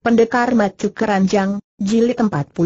Pendekar Macu Keranjang, Jilid 47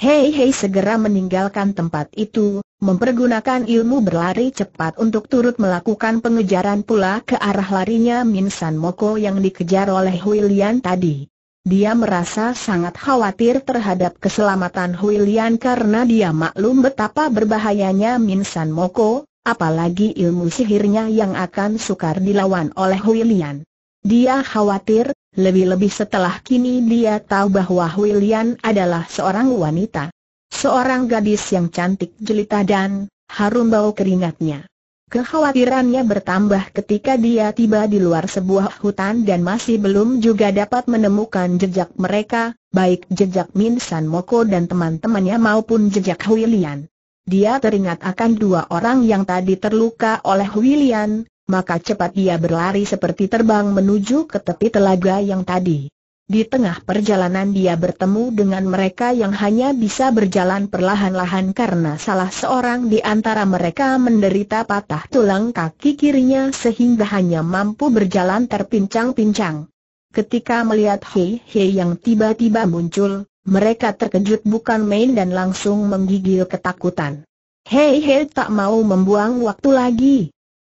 Hei Hei segera meninggalkan tempat itu, mempergunakan ilmu berlari cepat untuk turut melakukan pengejaran pula ke arah larinya Min San Moko yang dikejar oleh Hui Lian tadi. Dia merasa sangat khawatir terhadap keselamatan Hui Lian karena dia maklum betapa berbahayanya Min San Moko, apalagi ilmu sihirnya yang akan sukar dilawan oleh Hui Lian. Dia khawatir, lebih-lebih setelah kini dia tahu bahwa Huilian adalah seorang wanita. Seorang gadis yang cantik jelita dan harum bau keringatnya. Kekhawatirannya bertambah ketika dia tiba di luar sebuah hutan dan masih belum juga dapat menemukan jejak mereka, baik jejak Min San Moko dan teman-temannya maupun jejak Huilian. Dia teringat akan dua orang yang tadi terluka oleh Huilian, maka cepat ia berlari seperti terbang menuju ke tepi telaga yang tadi. Di tengah perjalanan dia bertemu dengan mereka yang hanya bisa berjalan perlahan-lahan karena salah seorang di antara mereka menderita patah tulang kaki kirinya sehingga hanya mampu berjalan terpincang-pincang. Ketika melihat Hei Hei yang tiba-tiba muncul, mereka terkejut bukan main dan langsung menggigil ketakutan. Hei Hei tak mau membuang waktu lagi.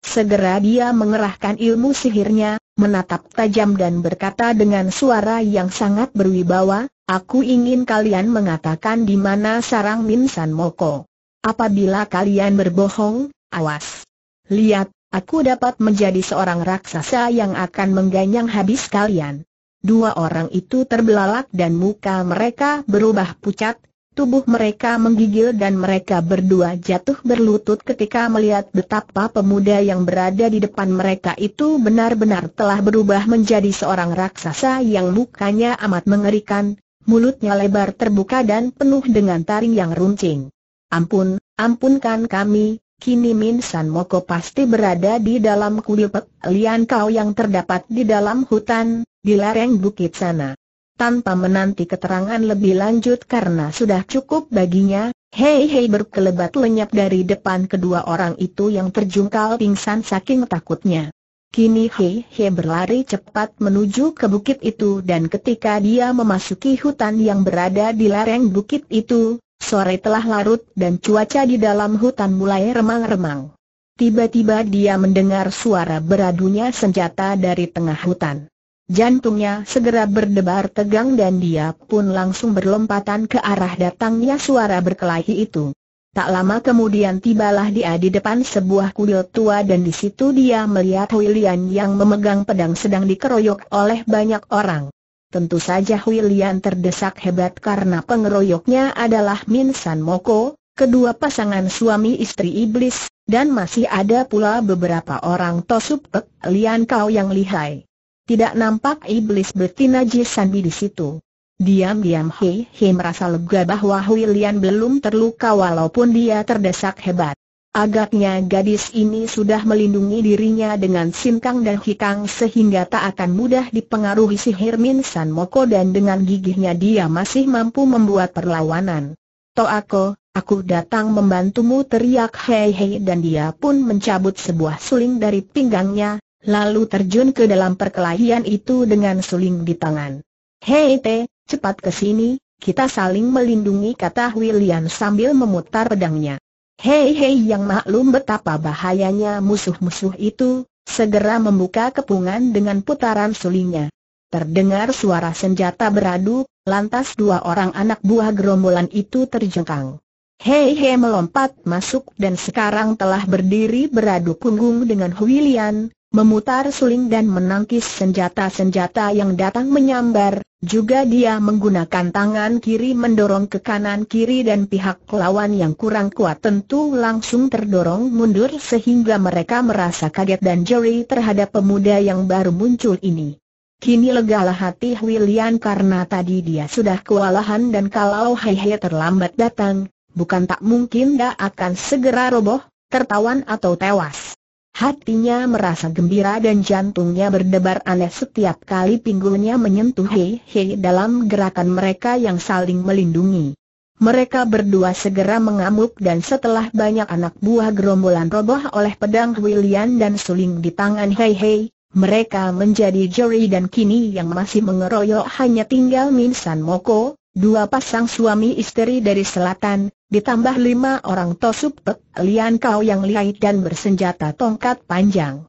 Segera dia mengerahkan ilmu sihirnya, menatap tajam dan berkata dengan suara yang sangat berwibawa, Aku ingin kalian mengatakan di mana sarang Minsan Moko. Apabila kalian berbohong, awas. Lihat, aku dapat menjadi seorang raksasa yang akan mengganyang habis kalian. Dua orang itu terbelalak dan muka mereka berubah pucat, Tubuh mereka menggigil dan mereka berdua jatuh berlutut ketika melihat betapa pemuda yang berada di depan mereka itu benar-benar telah berubah menjadi seorang raksasa yang mukanya amat mengerikan, mulutnya lebar terbuka dan penuh dengan taring yang runcing. Ampun, ampunkan kami, kini Min San Moko pasti berada di dalam kuil Lian Kau yang terdapat di dalam hutan, di lereng bukit sana tanpa menanti keterangan lebih lanjut karena sudah cukup baginya, hei hei berkelebat lenyap dari depan kedua orang itu yang terjungkal pingsan saking takutnya. Kini hei hei berlari cepat menuju ke bukit itu dan ketika dia memasuki hutan yang berada di lereng bukit itu, sore telah larut dan cuaca di dalam hutan mulai remang-remang. Tiba-tiba dia mendengar suara beradunya senjata dari tengah hutan. Jantungnya segera berdebar tegang dan dia pun langsung berlompatan ke arah datangnya suara berkelahi itu. Tak lama kemudian tibalah dia di depan sebuah kuil tua dan di situ dia melihat Huilian yang memegang pedang sedang dikeroyok oleh banyak orang. Tentu saja Huilian terdesak hebat karena pengeroyoknya adalah Min San Moko, kedua pasangan suami istri iblis, dan masih ada pula beberapa orang Tosupek Lian Kau yang lihai. Tidak nampak iblis betina Jisandi di situ. Diam-diam Hei Hei merasa lega bahwa Huilian belum terluka walaupun dia terdesak hebat. Agaknya gadis ini sudah melindungi dirinya dengan sinkang dan hikang sehingga tak akan mudah dipengaruhi si Hermin San Moko dan dengan gigihnya dia masih mampu membuat perlawanan. Toako, aku datang membantumu teriak Hei Hei dan dia pun mencabut sebuah suling dari pinggangnya lalu terjun ke dalam perkelahian itu dengan suling di tangan. Hei Te, cepat ke sini, kita saling melindungi kata William sambil memutar pedangnya. Hei hei yang maklum betapa bahayanya musuh-musuh itu, segera membuka kepungan dengan putaran sulingnya. Terdengar suara senjata beradu, lantas dua orang anak buah gerombolan itu terjengkang. Hei Hei melompat masuk dan sekarang telah berdiri beradu punggung dengan Huilian, memutar suling dan menangkis senjata-senjata yang datang menyambar, juga dia menggunakan tangan kiri mendorong ke kanan kiri dan pihak lawan yang kurang kuat tentu langsung terdorong mundur sehingga mereka merasa kaget dan jeri terhadap pemuda yang baru muncul ini. Kini legalah hati William karena tadi dia sudah kewalahan dan kalau Hehe terlambat datang, bukan tak mungkin dia akan segera roboh, tertawan atau tewas. Hatinya merasa gembira dan jantungnya berdebar aneh setiap kali pinggulnya menyentuh hei-hei dalam gerakan mereka yang saling melindungi. Mereka berdua segera mengamuk dan setelah banyak anak buah gerombolan roboh oleh pedang William dan suling di tangan hei-hei, mereka menjadi jeri dan kini yang masih mengeroyok hanya tinggal Min San Moko, dua pasang suami istri dari selatan, ditambah lima orang tosup pek lian kau yang lihai dan bersenjata tongkat panjang.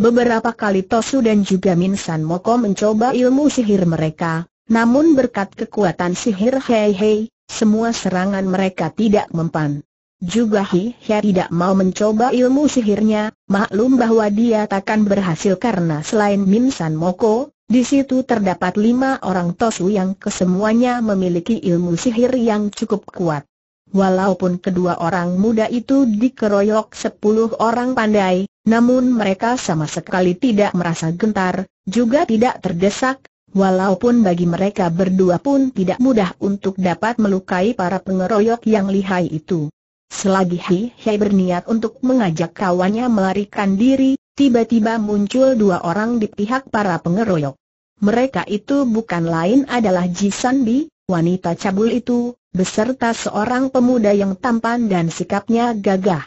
Beberapa kali Tosu dan juga Minsan Moko mencoba ilmu sihir mereka, namun berkat kekuatan sihir Hei Hei, semua serangan mereka tidak mempan. Juga Hi Hei tidak mau mencoba ilmu sihirnya, maklum bahwa dia takkan berhasil karena selain Min San Moko, di situ terdapat lima orang Tosu yang kesemuanya memiliki ilmu sihir yang cukup kuat. Walaupun kedua orang muda itu dikeroyok sepuluh orang pandai, namun mereka sama sekali tidak merasa gentar, juga tidak terdesak, walaupun bagi mereka berdua pun tidak mudah untuk dapat melukai para pengeroyok yang lihai itu. Selagi Hi Hai berniat untuk mengajak kawannya melarikan diri, tiba-tiba muncul dua orang di pihak para pengeroyok. Mereka itu bukan lain adalah Ji San Bi, wanita cabul itu, beserta seorang pemuda yang tampan dan sikapnya gagah.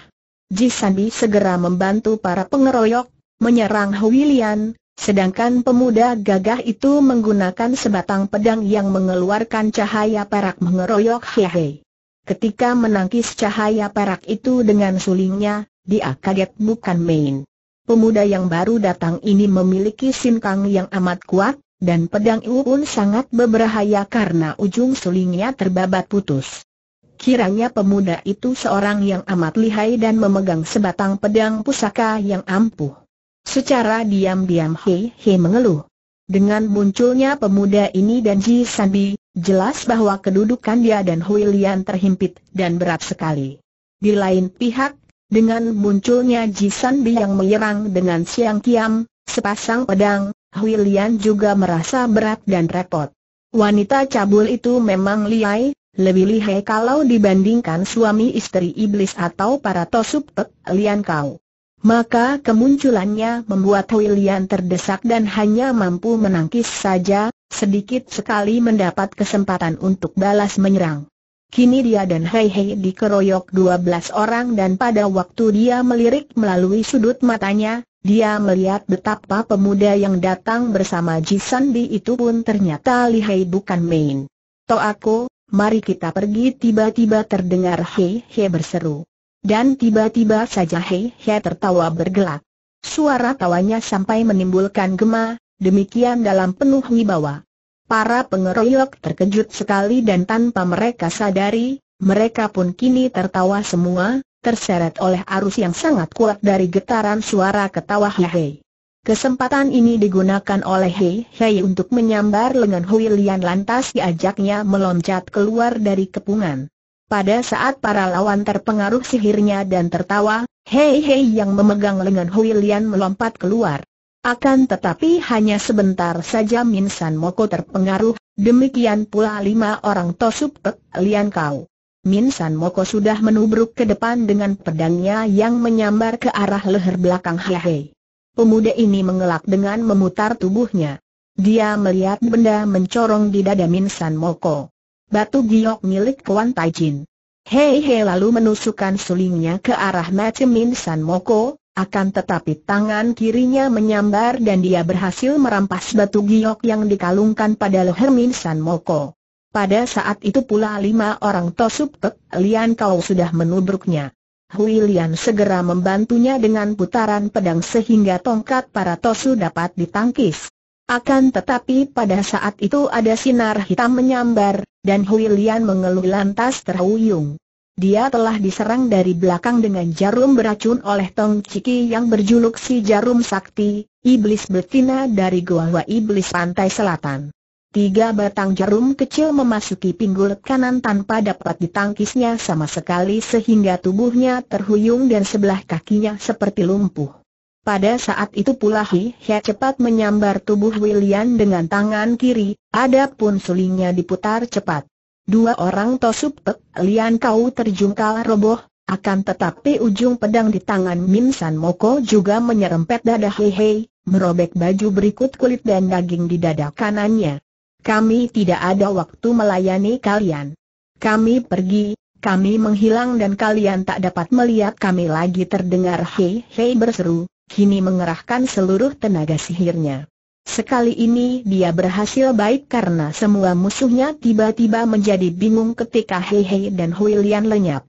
Ji Sandi segera membantu para pengeroyok, menyerang Huilian, sedangkan pemuda gagah itu menggunakan sebatang pedang yang mengeluarkan cahaya perak mengeroyok Hehe. Ketika menangkis cahaya perak itu dengan sulingnya, dia kaget bukan main. Pemuda yang baru datang ini memiliki sinkang yang amat kuat, dan pedang pun sangat berbahaya karena ujung sulingnya terbabat putus. Kiranya pemuda itu seorang yang amat lihai dan memegang sebatang pedang pusaka yang ampuh. Secara diam-diam He He mengeluh. Dengan munculnya pemuda ini dan Ji Sanbi, jelas bahwa kedudukan dia dan Hui Lian terhimpit dan berat sekali. Di lain pihak, dengan munculnya Ji Sanbi yang menyerang dengan siang kiam, sepasang pedang, Huilian juga merasa berat dan repot. Wanita cabul itu memang lihai, lebih lihai kalau dibandingkan suami istri iblis atau para tosup pek Lian Kau. Maka kemunculannya membuat Huilian terdesak dan hanya mampu menangkis saja, sedikit sekali mendapat kesempatan untuk balas menyerang. Kini dia dan Hei Hei dikeroyok 12 orang dan pada waktu dia melirik melalui sudut matanya, dia melihat betapa pemuda yang datang bersama Jisandi itu pun ternyata lihai bukan main. To aku, mari kita pergi tiba-tiba terdengar Hei Hei berseru. Dan tiba-tiba saja Hei Hei tertawa bergelak. Suara tawanya sampai menimbulkan gema, demikian dalam penuh wibawa. Para pengeroyok terkejut sekali dan tanpa mereka sadari, mereka pun kini tertawa semua, terseret oleh arus yang sangat kuat dari getaran suara ketawa Hei. Kesempatan ini digunakan oleh Hei Hei untuk menyambar lengan Hui Lian lantas diajaknya meloncat keluar dari kepungan. Pada saat para lawan terpengaruh sihirnya dan tertawa, Hei Hei yang memegang lengan Hui Lian melompat keluar. Akan tetapi hanya sebentar saja Min San Moko terpengaruh, demikian pula lima orang Tosup Pek Lian Kau. Min San Moko sudah menubruk ke depan dengan pedangnya yang menyambar ke arah leher belakang Hehe. Pemuda ini mengelak dengan memutar tubuhnya. Dia melihat benda mencorong di dada Min San Moko. Batu giok milik Kuan Tai Jin. Hei Hei lalu menusukkan sulingnya ke arah mata Min San Moko, akan tetapi tangan kirinya menyambar dan dia berhasil merampas batu giok yang dikalungkan pada leher Min San Moko. Pada saat itu pula lima orang tosuk Pek Lian Kau sudah menubruknya. Hui Lian segera membantunya dengan putaran pedang sehingga tongkat para Tosu dapat ditangkis. Akan tetapi pada saat itu ada sinar hitam menyambar, dan Hui Lian mengeluh lantas terhuyung. Dia telah diserang dari belakang dengan jarum beracun oleh Tong Ciki yang berjuluk si jarum sakti, iblis betina dari Goa Iblis Pantai Selatan. Tiga batang jarum kecil memasuki pinggul kanan tanpa dapat ditangkisnya sama sekali sehingga tubuhnya terhuyung dan sebelah kakinya seperti lumpuh. Pada saat itu pula Hi Hia cepat menyambar tubuh William dengan tangan kiri, adapun sulingnya diputar cepat. Dua orang tosup pek, Lian Kau terjungkal roboh, akan tetapi ujung pedang di tangan Min San Moko juga menyerempet dada Hei Hei, merobek baju berikut kulit dan daging di dada kanannya. Kami tidak ada waktu melayani kalian. Kami pergi, kami menghilang dan kalian tak dapat melihat kami lagi terdengar hei hei berseru, kini mengerahkan seluruh tenaga sihirnya. Sekali ini dia berhasil baik karena semua musuhnya tiba-tiba menjadi bingung ketika Hei Hei dan Hui Lian lenyap.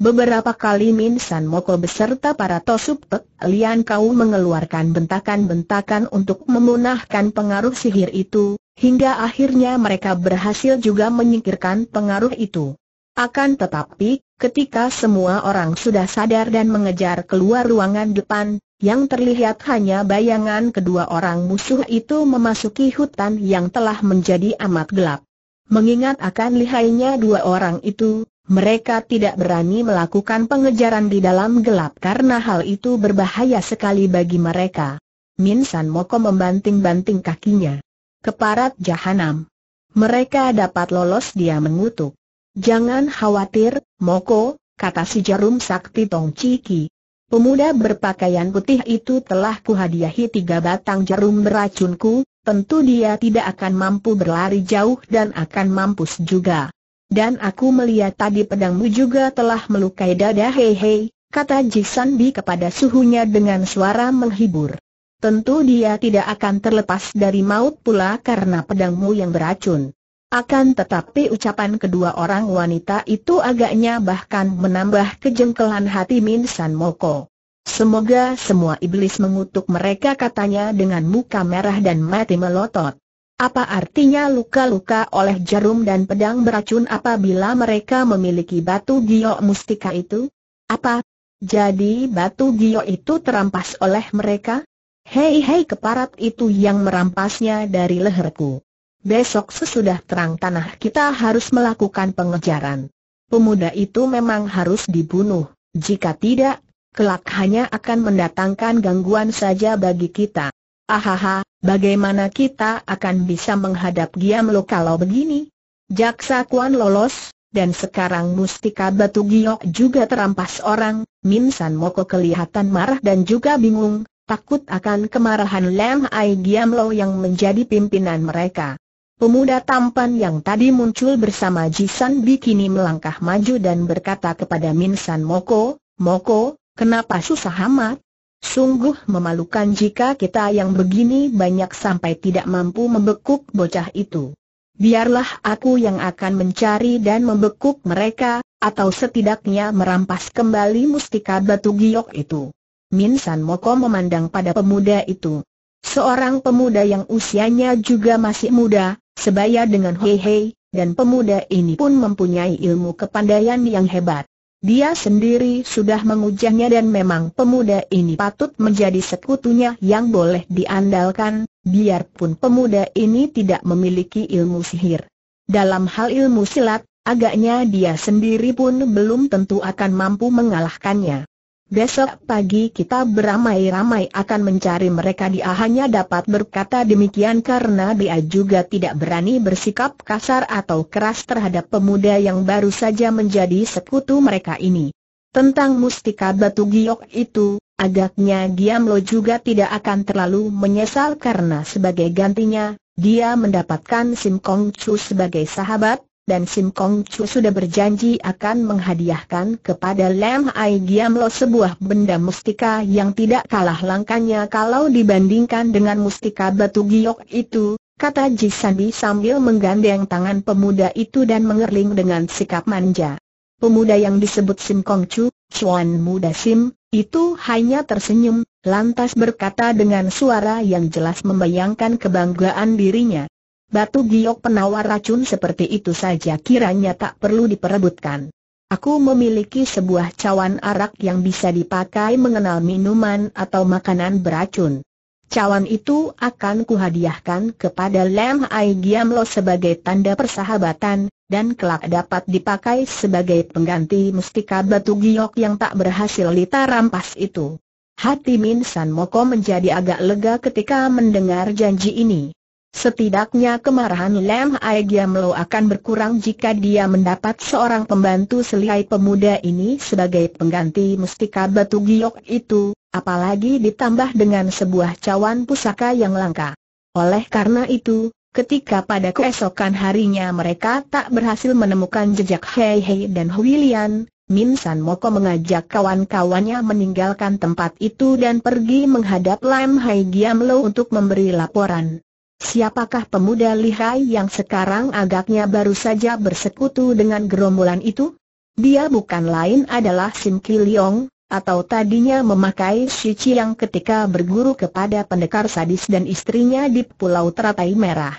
Beberapa kali Min San Moko beserta para Tosup Pek Lian Kau mengeluarkan bentakan-bentakan untuk memunahkan pengaruh sihir itu, hingga akhirnya mereka berhasil juga menyingkirkan pengaruh itu. Akan tetapi, ketika semua orang sudah sadar dan mengejar keluar ruangan depan, yang terlihat hanya bayangan kedua orang musuh itu memasuki hutan yang telah menjadi amat gelap. Mengingat akan lihainya dua orang itu, mereka tidak berani melakukan pengejaran di dalam gelap karena hal itu berbahaya sekali bagi mereka. Min San Moko membanting-banting kakinya keparat jahanam. Mereka dapat lolos dia mengutuk. Jangan khawatir, Moko, kata si jarum sakti Tong Ciki. Pemuda berpakaian putih itu telah kuhadiahi tiga batang jarum beracunku, tentu dia tidak akan mampu berlari jauh dan akan mampus juga. Dan aku melihat tadi pedangmu juga telah melukai dada hei hei, kata Jisan Bi kepada suhunya dengan suara menghibur. Tentu dia tidak akan terlepas dari maut pula karena pedangmu yang beracun. Akan tetapi ucapan kedua orang wanita itu agaknya bahkan menambah kejengkelan hati Min San Moko. Semoga semua iblis mengutuk mereka katanya dengan muka merah dan mati melotot. Apa artinya luka-luka oleh jarum dan pedang beracun apabila mereka memiliki batu gio mustika itu? Apa? Jadi batu gio itu terampas oleh mereka? Hei-hei keparat itu yang merampasnya dari leherku. Besok sesudah terang tanah kita harus melakukan pengejaran. Pemuda itu memang harus dibunuh, jika tidak, kelak hanya akan mendatangkan gangguan saja bagi kita. Ahaha, bagaimana kita akan bisa menghadap Lo kalau begini? Jaksa Kuan lolos, dan sekarang Mustika Batu Giok juga terampas orang, Min San Moko kelihatan marah dan juga bingung, takut akan kemarahan Lam Ai Lo yang menjadi pimpinan mereka. Pemuda tampan yang tadi muncul bersama Jisan Bikini melangkah maju dan berkata kepada Min San Moko, Moko, kenapa susah amat? Sungguh memalukan jika kita yang begini banyak sampai tidak mampu membekuk bocah itu. Biarlah aku yang akan mencari dan membekuk mereka, atau setidaknya merampas kembali mustika batu giok itu. Min San Moko memandang pada pemuda itu. Seorang pemuda yang usianya juga masih muda, sebaya dengan Hei Hei, dan pemuda ini pun mempunyai ilmu kepandaian yang hebat. Dia sendiri sudah mengujahnya dan memang pemuda ini patut menjadi sekutunya yang boleh diandalkan, biarpun pemuda ini tidak memiliki ilmu sihir. Dalam hal ilmu silat, agaknya dia sendiri pun belum tentu akan mampu mengalahkannya. Besok pagi kita beramai-ramai akan mencari mereka dia hanya dapat berkata demikian karena dia juga tidak berani bersikap kasar atau keras terhadap pemuda yang baru saja menjadi sekutu mereka ini. Tentang mustika batu giok itu, agaknya Lo juga tidak akan terlalu menyesal karena sebagai gantinya, dia mendapatkan Sim Kong Chu sebagai sahabat, dan Sim Kong Chu sudah berjanji akan menghadiahkan kepada Lam Ai Giam Lo sebuah benda mustika yang tidak kalah langkanya kalau dibandingkan dengan mustika batu giok itu, kata Ji Sandi sambil menggandeng tangan pemuda itu dan mengerling dengan sikap manja. Pemuda yang disebut Sim Kong Chu, Chuan Muda Sim, itu hanya tersenyum, lantas berkata dengan suara yang jelas membayangkan kebanggaan dirinya. Batu giok penawar racun seperti itu saja kiranya tak perlu diperebutkan. Aku memiliki sebuah cawan arak yang bisa dipakai mengenal minuman atau makanan beracun. Cawan itu akan kuhadiahkan kepada Lam Ai Giamlo sebagai tanda persahabatan, dan kelak dapat dipakai sebagai pengganti mustika batu giok yang tak berhasil Lita rampas itu. Hati Min San Moko menjadi agak lega ketika mendengar janji ini. Setidaknya kemarahan Lam Giam Lo akan berkurang jika dia mendapat seorang pembantu selihai pemuda ini sebagai pengganti mustika batu giok itu, apalagi ditambah dengan sebuah cawan pusaka yang langka. Oleh karena itu, ketika pada keesokan harinya mereka tak berhasil menemukan jejak Hei Hei dan Huilian, Lian, Min San Moko mengajak kawan-kawannya meninggalkan tempat itu dan pergi menghadap Lam Hai Giam Lo untuk memberi laporan. Siapakah pemuda lihai yang sekarang agaknya baru saja bersekutu dengan gerombolan itu? Dia bukan lain adalah Sim Kiliong, atau tadinya memakai Shi yang ketika berguru kepada pendekar sadis dan istrinya di Pulau Teratai Merah.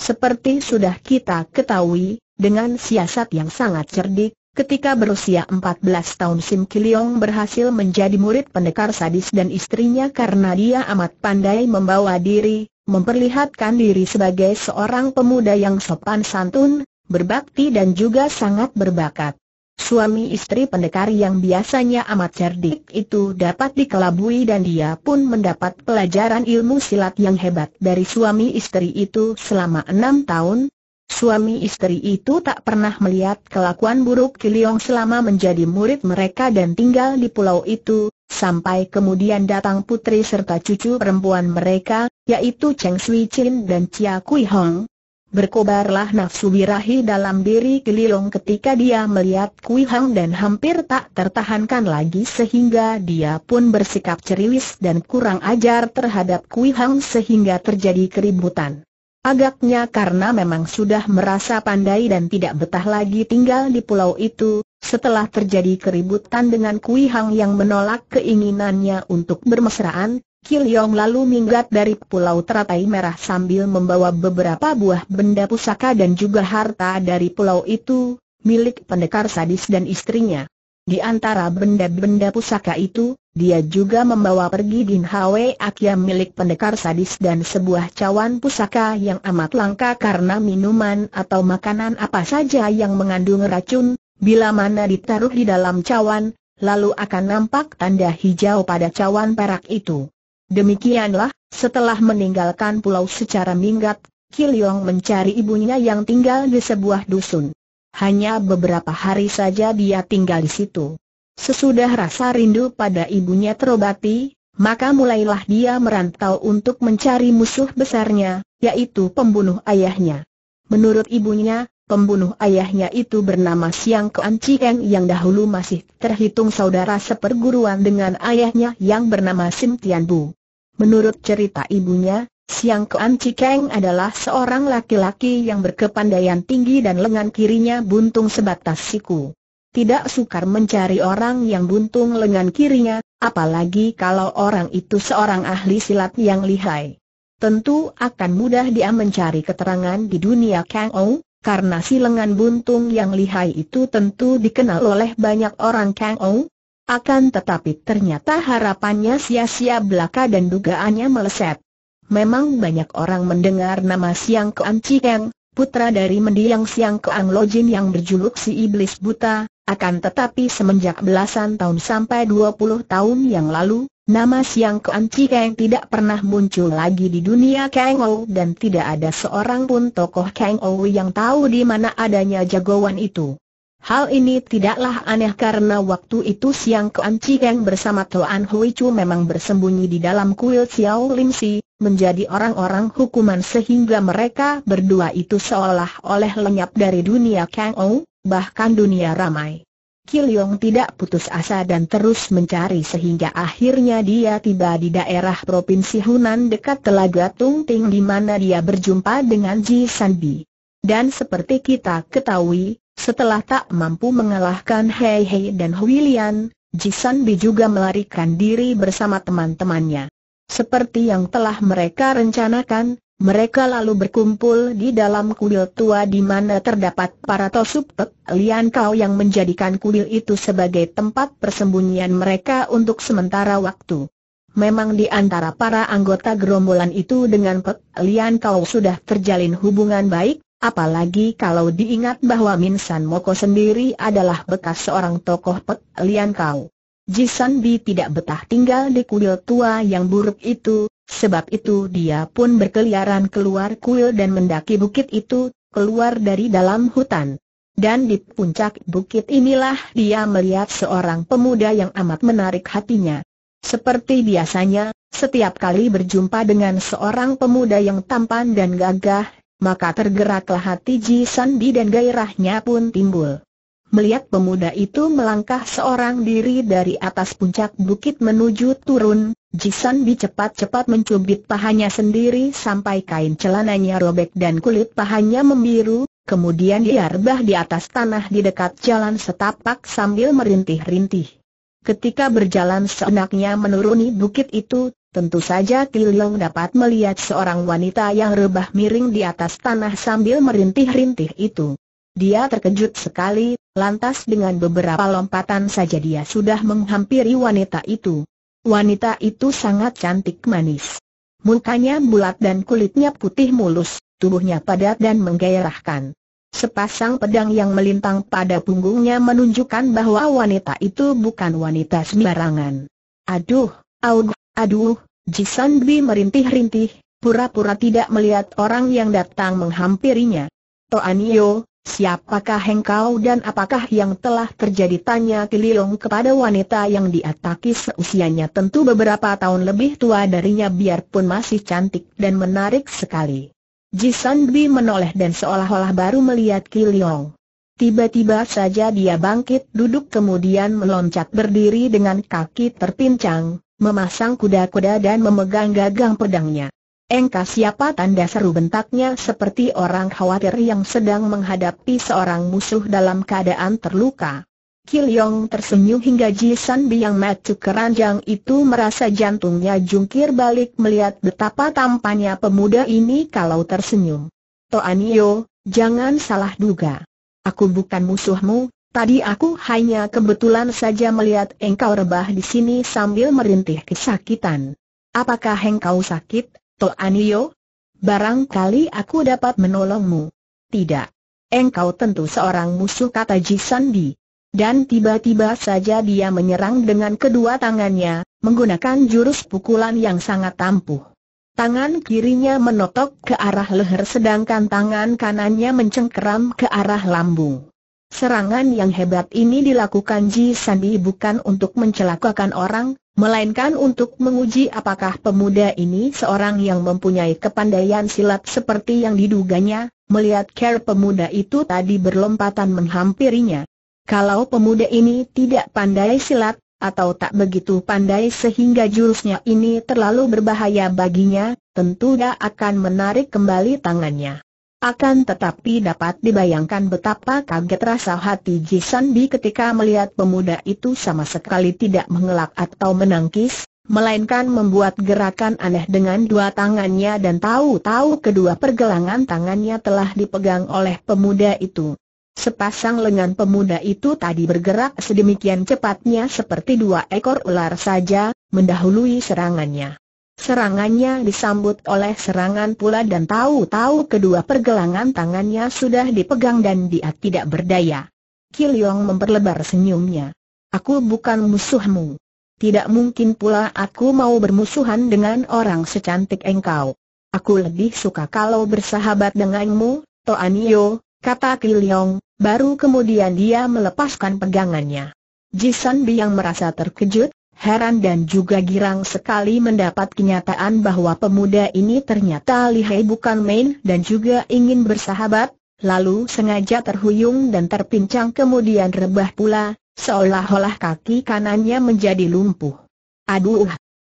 Seperti sudah kita ketahui, dengan siasat yang sangat cerdik, ketika berusia 14 tahun Sim Kiliong berhasil menjadi murid pendekar sadis dan istrinya karena dia amat pandai membawa diri, memperlihatkan diri sebagai seorang pemuda yang sopan santun, berbakti dan juga sangat berbakat. Suami istri pendekar yang biasanya amat cerdik itu dapat dikelabui dan dia pun mendapat pelajaran ilmu silat yang hebat dari suami istri itu selama enam tahun. Suami istri itu tak pernah melihat kelakuan buruk Kiliong selama menjadi murid mereka dan tinggal di pulau itu, Sampai kemudian datang putri serta cucu perempuan mereka, yaitu Cheng Sui Chin dan Chia Kui Hong. Berkobarlah nafsu birahi dalam diri Kililong ketika dia melihat Kui Hong dan hampir tak tertahankan lagi sehingga dia pun bersikap ceriwis dan kurang ajar terhadap Kui Hong sehingga terjadi keributan. Agaknya karena memang sudah merasa pandai dan tidak betah lagi tinggal di pulau itu, setelah terjadi keributan dengan Kui Hang yang menolak keinginannya untuk bermesraan, Yong lalu minggat dari Pulau Teratai Merah sambil membawa beberapa buah benda pusaka dan juga harta dari pulau itu, milik pendekar sadis dan istrinya. Di antara benda-benda pusaka itu, dia juga membawa pergi Din Hwe Akya milik pendekar sadis dan sebuah cawan pusaka yang amat langka karena minuman atau makanan apa saja yang mengandung racun, Bila mana ditaruh di dalam cawan, lalu akan nampak tanda hijau pada cawan perak itu. Demikianlah, setelah meninggalkan pulau secara minggat, Kiliong mencari ibunya yang tinggal di sebuah dusun. Hanya beberapa hari saja dia tinggal di situ. Sesudah rasa rindu pada ibunya terobati, maka mulailah dia merantau untuk mencari musuh besarnya, yaitu pembunuh ayahnya. Menurut ibunya, Pembunuh ayahnya itu bernama Siang Kuan Cieng yang dahulu masih terhitung saudara seperguruan dengan ayahnya yang bernama Sim Tian Bu. Menurut cerita ibunya, Siang Kuan Cieng adalah seorang laki-laki yang berkepandaian tinggi dan lengan kirinya buntung sebatas siku. Tidak sukar mencari orang yang buntung lengan kirinya, apalagi kalau orang itu seorang ahli silat yang lihai. Tentu akan mudah dia mencari keterangan di dunia Kang Ong karena si lengan buntung yang lihai itu tentu dikenal oleh banyak orang Kang Ou. Akan tetapi ternyata harapannya sia-sia belaka dan dugaannya meleset. Memang banyak orang mendengar nama Siang Keang Cikeng, putra dari mendiang Siang Keang Lojin yang berjuluk si Iblis Buta, akan tetapi semenjak belasan tahun sampai 20 tahun yang lalu, nama Siang Kuan Chikeng tidak pernah muncul lagi di dunia Kang Ou dan tidak ada seorang pun tokoh Kang Ou yang tahu di mana adanya jagoan itu. Hal ini tidaklah aneh karena waktu itu Siang Kuan bersama Toan Hui Chu memang bersembunyi di dalam kuil Xiao Lim Si, menjadi orang-orang hukuman sehingga mereka berdua itu seolah-olah lenyap dari dunia Kang Ou, bahkan dunia ramai. Kilyong tidak putus asa dan terus mencari sehingga akhirnya dia tiba di daerah Provinsi Hunan dekat Telaga Tungting di mana dia berjumpa dengan Ji Sanbi. Dan seperti kita ketahui, setelah tak mampu mengalahkan Hei Hei dan Huilian, Ji Sanbi juga melarikan diri bersama teman-temannya. Seperti yang telah mereka rencanakan, mereka lalu berkumpul di dalam kuil tua di mana terdapat para tosupek Lian Kau yang menjadikan kuil itu sebagai tempat persembunyian mereka untuk sementara waktu. Memang di antara para anggota gerombolan itu dengan Pek Lian Kau sudah terjalin hubungan baik, apalagi kalau diingat bahwa Min San Moko sendiri adalah bekas seorang tokoh Pek Lian Kau. Jisan Bi tidak betah tinggal di kuil tua yang buruk itu, Sebab itu dia pun berkeliaran keluar kuil dan mendaki bukit itu, keluar dari dalam hutan. Dan di puncak bukit inilah dia melihat seorang pemuda yang amat menarik hatinya. Seperti biasanya, setiap kali berjumpa dengan seorang pemuda yang tampan dan gagah, maka tergeraklah hati Ji Sandi dan gairahnya pun timbul. Melihat pemuda itu melangkah seorang diri dari atas puncak bukit menuju turun, Jisan Bi cepat-cepat mencubit pahanya sendiri sampai kain celananya robek dan kulit pahanya membiru, kemudian dia rebah di atas tanah di dekat jalan setapak sambil merintih-rintih. Ketika berjalan seenaknya menuruni bukit itu, tentu saja Tilong dapat melihat seorang wanita yang rebah miring di atas tanah sambil merintih-rintih itu. Dia terkejut sekali, lantas dengan beberapa lompatan saja dia sudah menghampiri wanita itu. Wanita itu sangat cantik manis. Mukanya bulat dan kulitnya putih mulus, tubuhnya padat dan menggairahkan. Sepasang pedang yang melintang pada punggungnya menunjukkan bahwa wanita itu bukan wanita sembarangan. Aduh, aug, aduh, Jisan Bi merintih-rintih, pura-pura tidak melihat orang yang datang menghampirinya. Toanio, Siapakah engkau dan apakah yang telah terjadi tanya Kililong kepada wanita yang diataki seusianya tentu beberapa tahun lebih tua darinya biarpun masih cantik dan menarik sekali. Jisan Bi menoleh dan seolah-olah baru melihat Kilong. Tiba-tiba saja dia bangkit duduk kemudian meloncat berdiri dengan kaki terpincang, memasang kuda-kuda dan memegang gagang pedangnya. Engkau siapa tanda seru bentaknya seperti orang khawatir yang sedang menghadapi seorang musuh dalam keadaan terluka. Kilyong tersenyum hingga Jisan Biang Macu keranjang itu merasa jantungnya jungkir balik melihat betapa tampannya pemuda ini kalau tersenyum. Toanio, jangan salah duga. Aku bukan musuhmu, tadi aku hanya kebetulan saja melihat engkau rebah di sini sambil merintih kesakitan. Apakah engkau sakit, Anio? Barangkali aku dapat menolongmu. Tidak. Engkau tentu seorang musuh kata Jisandi. Dan tiba-tiba saja dia menyerang dengan kedua tangannya, menggunakan jurus pukulan yang sangat tampuh. Tangan kirinya menotok ke arah leher sedangkan tangan kanannya mencengkeram ke arah lambung. Serangan yang hebat ini dilakukan Ji Sandi bukan untuk mencelakakan orang, melainkan untuk menguji apakah pemuda ini seorang yang mempunyai kepandaian silat seperti yang diduganya, melihat care pemuda itu tadi berlompatan menghampirinya. Kalau pemuda ini tidak pandai silat, atau tak begitu pandai sehingga jurusnya ini terlalu berbahaya baginya, tentu dia akan menarik kembali tangannya. Akan tetapi dapat dibayangkan betapa kaget rasa hati Jisanbi ketika melihat pemuda itu sama sekali tidak mengelak atau menangkis, melainkan membuat gerakan aneh dengan dua tangannya dan tahu-tahu kedua pergelangan tangannya telah dipegang oleh pemuda itu. Sepasang lengan pemuda itu tadi bergerak sedemikian cepatnya seperti dua ekor ular saja, mendahului serangannya. Serangannya disambut oleh serangan pula dan tahu-tahu kedua pergelangan tangannya sudah dipegang dan dia tidak berdaya. Kiliong memperlebar senyumnya. Aku bukan musuhmu. Tidak mungkin pula aku mau bermusuhan dengan orang secantik engkau. Aku lebih suka kalau bersahabat denganmu, Toanio, kata Kiliong, baru kemudian dia melepaskan pegangannya. Jisan Biang merasa terkejut, heran dan juga girang sekali mendapat kenyataan bahwa pemuda ini ternyata lihai bukan main dan juga ingin bersahabat, lalu sengaja terhuyung dan terpincang kemudian rebah pula, seolah-olah kaki kanannya menjadi lumpuh. Aduh!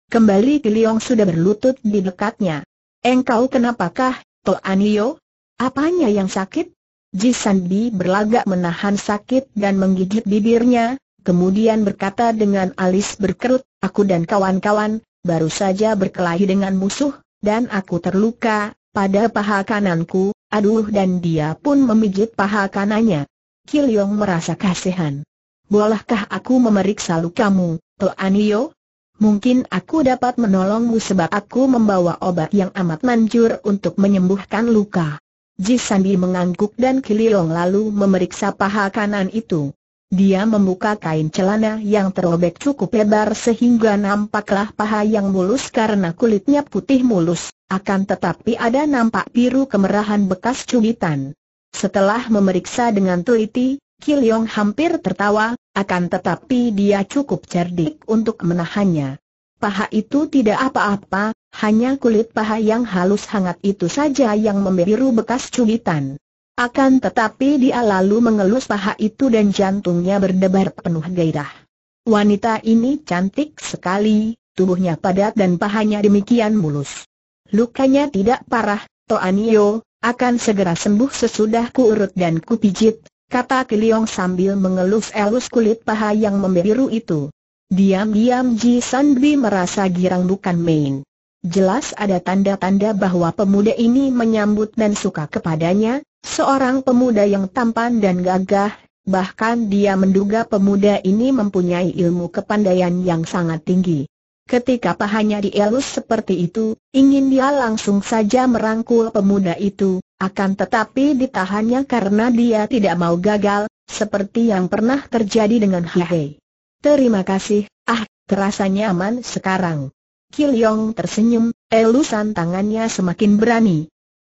Kembali Tiliong sudah berlutut di dekatnya. Engkau kenapakah, Anio? Apanya yang sakit? Jisandi berlagak menahan sakit dan menggigit bibirnya, kemudian berkata dengan alis berkerut, aku dan kawan-kawan, baru saja berkelahi dengan musuh, dan aku terluka, pada paha kananku, aduh dan dia pun memijit paha kanannya. Kilyong merasa kasihan. Bolehkah aku memeriksa lukamu, Toanio? Mungkin aku dapat menolongmu sebab aku membawa obat yang amat manjur untuk menyembuhkan luka. Ji Sandi mengangguk dan Kiliong lalu memeriksa paha kanan itu. Dia membuka kain celana yang terobek cukup lebar sehingga nampaklah paha yang mulus karena kulitnya putih mulus, akan tetapi ada nampak biru kemerahan bekas cubitan. Setelah memeriksa dengan teliti, Yong hampir tertawa, akan tetapi dia cukup cerdik untuk menahannya. Paha itu tidak apa-apa, hanya kulit paha yang halus hangat itu saja yang membiru bekas cubitan. Akan tetapi dia lalu mengelus paha itu dan jantungnya berdebar penuh gairah. Wanita ini cantik sekali, tubuhnya padat dan pahanya demikian mulus. Lukanya tidak parah, Toanio, akan segera sembuh sesudah ku urut dan kupijit, kata Kiliong sambil mengelus-elus kulit paha yang membiru itu. Diam-diam Ji Sanbi merasa girang bukan main. Jelas ada tanda-tanda bahwa pemuda ini menyambut dan suka kepadanya, seorang pemuda yang tampan dan gagah, bahkan dia menduga pemuda ini mempunyai ilmu kepandaian yang sangat tinggi. Ketika pahanya dielus seperti itu, ingin dia langsung saja merangkul pemuda itu, akan tetapi ditahannya karena dia tidak mau gagal, seperti yang pernah terjadi dengan Hei. Terima kasih, ah, terasa nyaman sekarang. Kilyong tersenyum, elusan tangannya semakin berani.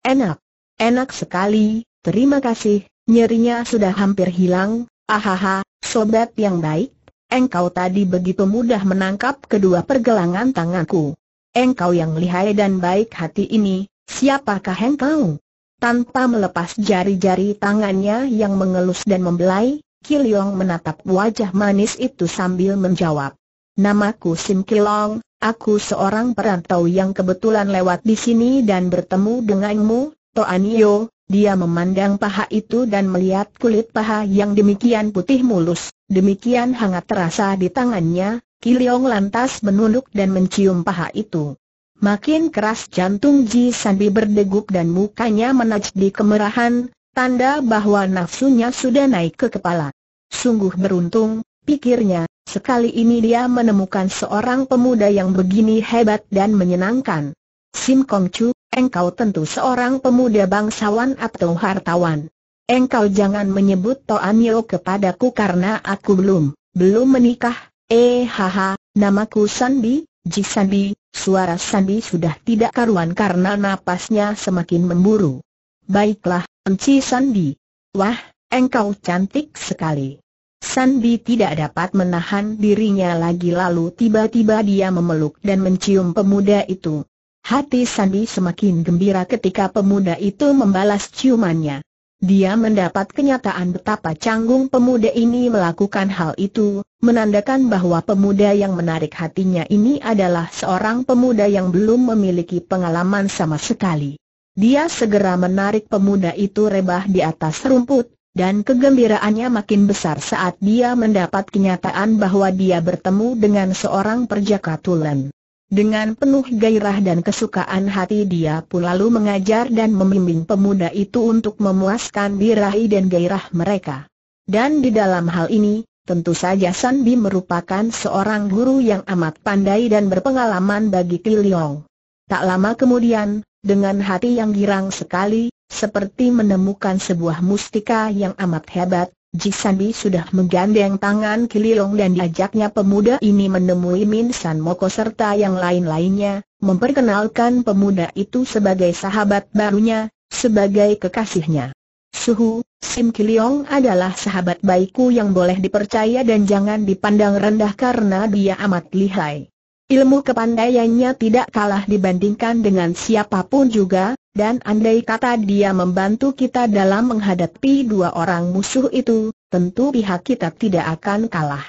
Enak. Enak sekali, terima kasih, nyerinya sudah hampir hilang, ahaha, sobat yang baik, engkau tadi begitu mudah menangkap kedua pergelangan tanganku. Engkau yang lihai dan baik hati ini, siapakah engkau? Tanpa melepas jari-jari tangannya yang mengelus dan membelai, Kilyong menatap wajah manis itu sambil menjawab. Namaku Sim Kilong, Aku seorang perantau yang kebetulan lewat di sini dan bertemu denganmu, Toanio. Dia memandang paha itu dan melihat kulit paha yang demikian putih mulus, demikian hangat terasa di tangannya. Kiliong lantas menunduk dan mencium paha itu. Makin keras jantung Ji Sanbi berdegup dan mukanya menajdi kemerahan, tanda bahwa nafsunya sudah naik ke kepala. Sungguh beruntung, pikirnya, Sekali ini dia menemukan seorang pemuda yang begini hebat dan menyenangkan. Sim Kong Chu, engkau tentu seorang pemuda bangsawan atau hartawan. Engkau jangan menyebut Toan Yeo kepadaku karena aku belum, belum menikah. Eh haha, namaku Sandi, Ji Sandi. suara Sandi sudah tidak karuan karena napasnya semakin memburu. Baiklah, Enci Sandi. Wah, engkau cantik sekali. Sandi tidak dapat menahan dirinya lagi lalu tiba-tiba dia memeluk dan mencium pemuda itu. Hati Sandi semakin gembira ketika pemuda itu membalas ciumannya. Dia mendapat kenyataan betapa canggung pemuda ini melakukan hal itu, menandakan bahwa pemuda yang menarik hatinya ini adalah seorang pemuda yang belum memiliki pengalaman sama sekali. Dia segera menarik pemuda itu rebah di atas rumput, dan kegembiraannya makin besar saat dia mendapat kenyataan bahwa dia bertemu dengan seorang perjaka tulen. Dengan penuh gairah dan kesukaan hati dia pun lalu mengajar dan membimbing pemuda itu untuk memuaskan birahi dan gairah mereka. Dan di dalam hal ini, tentu saja San Bi merupakan seorang guru yang amat pandai dan berpengalaman bagi Kiliong. Tak lama kemudian, dengan hati yang girang sekali, seperti menemukan sebuah mustika yang amat hebat, Jisandi sudah menggandeng tangan Kililong dan diajaknya pemuda ini menemui Min San Moko serta yang lain-lainnya, memperkenalkan pemuda itu sebagai sahabat barunya, sebagai kekasihnya. Suhu, Sim Kiliong adalah sahabat baikku yang boleh dipercaya dan jangan dipandang rendah karena dia amat lihai. Ilmu kepandaiannya tidak kalah dibandingkan dengan siapapun juga, dan andai kata dia membantu kita dalam menghadapi dua orang musuh itu, tentu pihak kita tidak akan kalah.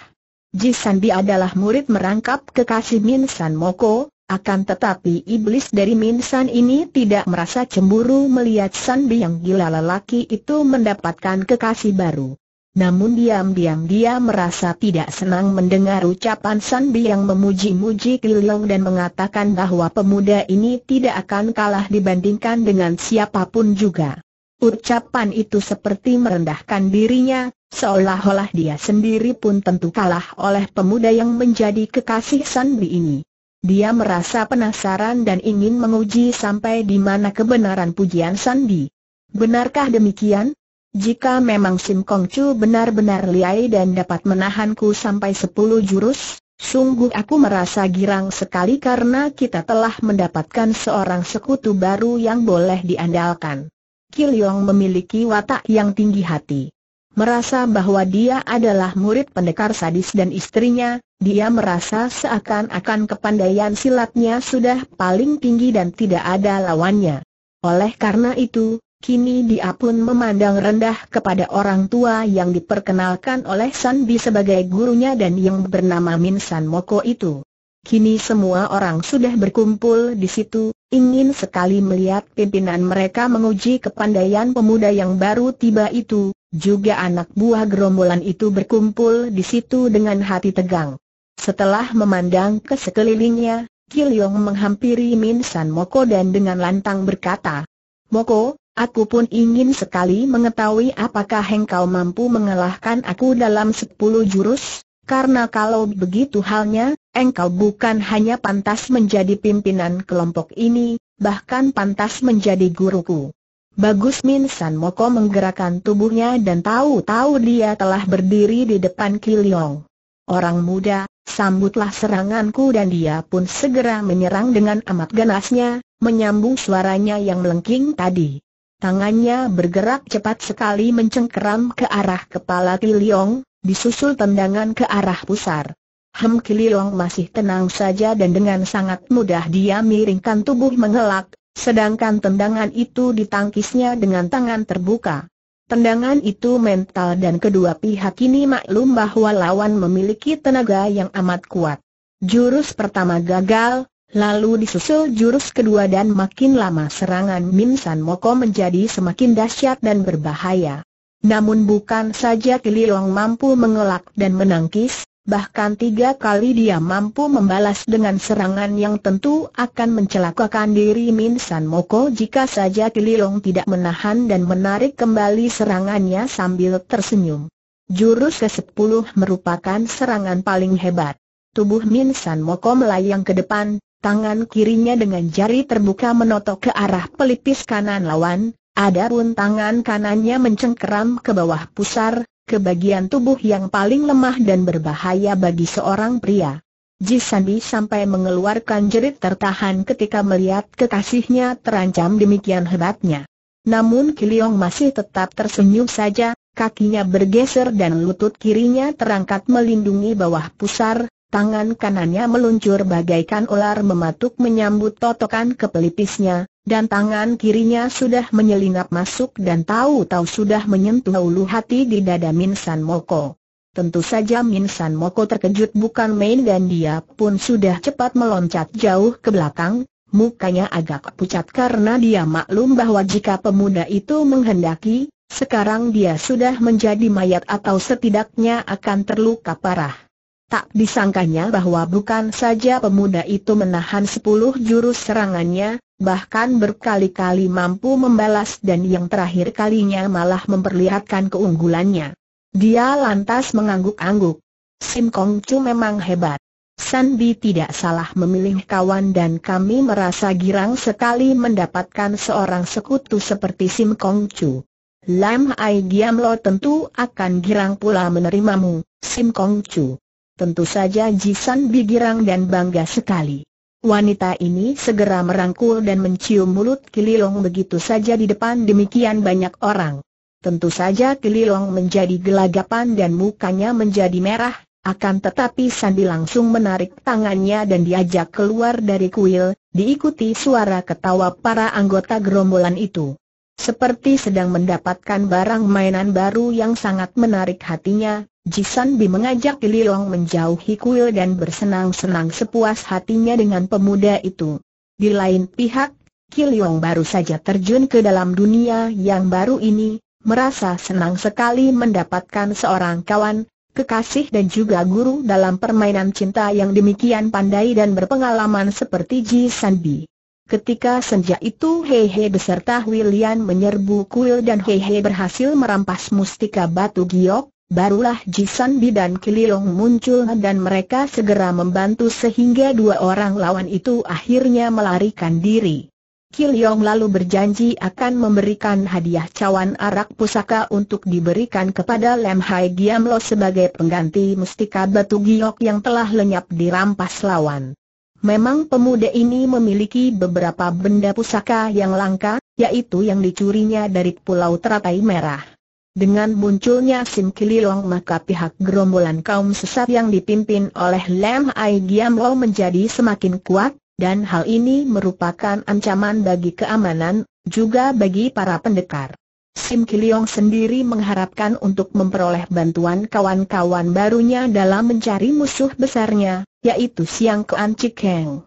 Jisandi adalah murid merangkap kekasih Min San Moko, akan tetapi iblis dari Min San ini tidak merasa cemburu melihat Sanbi yang gila lelaki itu mendapatkan kekasih baru namun diam-diam dia merasa tidak senang mendengar ucapan Sandi yang memuji-muji Kilong dan mengatakan bahwa pemuda ini tidak akan kalah dibandingkan dengan siapapun juga. Ucapan itu seperti merendahkan dirinya, seolah-olah dia sendiri pun tentu kalah oleh pemuda yang menjadi kekasih Sandi ini. Dia merasa penasaran dan ingin menguji sampai di mana kebenaran pujian Sandi. Benarkah demikian? Jika memang Sim Kong Chu benar-benar liai dan dapat menahanku sampai sepuluh jurus, sungguh aku merasa girang sekali karena kita telah mendapatkan seorang sekutu baru yang boleh diandalkan. Kil Yong memiliki watak yang tinggi hati. Merasa bahwa dia adalah murid pendekar sadis dan istrinya, dia merasa seakan-akan kepandaian silatnya sudah paling tinggi dan tidak ada lawannya. Oleh karena itu, kini dia pun memandang rendah kepada orang tua yang diperkenalkan oleh San Bi sebagai gurunya dan yang bernama Min San Moko itu. Kini semua orang sudah berkumpul di situ, ingin sekali melihat pimpinan mereka menguji kepandaian pemuda yang baru tiba itu, juga anak buah gerombolan itu berkumpul di situ dengan hati tegang. Setelah memandang ke sekelilingnya, Kiliong menghampiri Min San Moko dan dengan lantang berkata, Moko, Aku pun ingin sekali mengetahui apakah engkau mampu mengalahkan aku dalam sepuluh jurus, karena kalau begitu halnya, engkau bukan hanya pantas menjadi pimpinan kelompok ini, bahkan pantas menjadi guruku. Bagus Min San Moko menggerakkan tubuhnya dan tahu-tahu dia telah berdiri di depan Kiliong. Orang muda, sambutlah seranganku dan dia pun segera menyerang dengan amat ganasnya, menyambung suaranya yang melengking tadi. Tangannya bergerak cepat sekali mencengkeram ke arah kepala Kiliong, disusul tendangan ke arah pusar. Hem Kiliong masih tenang saja dan dengan sangat mudah dia miringkan tubuh mengelak, sedangkan tendangan itu ditangkisnya dengan tangan terbuka. Tendangan itu mental dan kedua pihak ini maklum bahwa lawan memiliki tenaga yang amat kuat. Jurus pertama gagal, Lalu disusul jurus kedua dan makin lama serangan Min San Moko menjadi semakin dahsyat dan berbahaya. Namun bukan saja Kiliong mampu mengelak dan menangkis, bahkan tiga kali dia mampu membalas dengan serangan yang tentu akan mencelakakan diri Min San Moko jika saja Kiliong tidak menahan dan menarik kembali serangannya sambil tersenyum. Jurus ke-10 merupakan serangan paling hebat. Tubuh Min San Moko melayang ke depan, tangan kirinya dengan jari terbuka menotok ke arah pelipis kanan lawan, adapun tangan kanannya mencengkeram ke bawah pusar, ke bagian tubuh yang paling lemah dan berbahaya bagi seorang pria. Ji Sandi sampai mengeluarkan jerit tertahan ketika melihat kekasihnya terancam demikian hebatnya. Namun Kiliong masih tetap tersenyum saja, kakinya bergeser dan lutut kirinya terangkat melindungi bawah pusar, tangan kanannya meluncur bagaikan ular mematuk menyambut totokan ke pelipisnya, dan tangan kirinya sudah menyelinap masuk dan tahu-tahu sudah menyentuh ulu hati di dada Min San Moko. Tentu saja Min San Moko terkejut bukan main dan dia pun sudah cepat meloncat jauh ke belakang, mukanya agak pucat karena dia maklum bahwa jika pemuda itu menghendaki, sekarang dia sudah menjadi mayat atau setidaknya akan terluka parah. Tak disangkanya bahwa bukan saja pemuda itu menahan sepuluh jurus serangannya, bahkan berkali-kali mampu membalas dan yang terakhir kalinya malah memperlihatkan keunggulannya. Dia lantas mengangguk-angguk. Sim Kong Chu memang hebat. San Bi tidak salah memilih kawan dan kami merasa girang sekali mendapatkan seorang sekutu seperti Sim Kong Chu. Lam Ai Giam Lo tentu akan girang pula menerimamu, Sim Kong Chu. Tentu saja Jisan Bigirang dan bangga sekali. Wanita ini segera merangkul dan mencium mulut Kililong begitu saja di depan demikian banyak orang. Tentu saja Kililong menjadi gelagapan dan mukanya menjadi merah, akan tetapi Sandi langsung menarik tangannya dan diajak keluar dari kuil, diikuti suara ketawa para anggota gerombolan itu. Seperti sedang mendapatkan barang mainan baru yang sangat menarik hatinya, Jisan Bi mengajak Liliong menjauhi kuil dan bersenang-senang sepuas hatinya dengan pemuda itu. Di lain pihak, Kiliong baru saja terjun ke dalam dunia yang baru ini, merasa senang sekali mendapatkan seorang kawan, kekasih dan juga guru dalam permainan cinta yang demikian pandai dan berpengalaman seperti Ji Bi. Ketika senja itu Hehe beserta William menyerbu kuil dan Hehe berhasil merampas mustika batu giok, Barulah Jisan Bi dan Kililong muncul dan mereka segera membantu sehingga dua orang lawan itu akhirnya melarikan diri. Kililong lalu berjanji akan memberikan hadiah cawan arak pusaka untuk diberikan kepada Lem Hai Giamlo sebagai pengganti mustika batu giok yang telah lenyap dirampas lawan. Memang pemuda ini memiliki beberapa benda pusaka yang langka, yaitu yang dicurinya dari Pulau Teratai Merah. Dengan munculnya Sim Kililong maka pihak gerombolan kaum sesat yang dipimpin oleh Lam Ai Giam Lo menjadi semakin kuat, dan hal ini merupakan ancaman bagi keamanan, juga bagi para pendekar. Sim Kiliong sendiri mengharapkan untuk memperoleh bantuan kawan-kawan barunya dalam mencari musuh besarnya, yaitu Siang Kean Heng.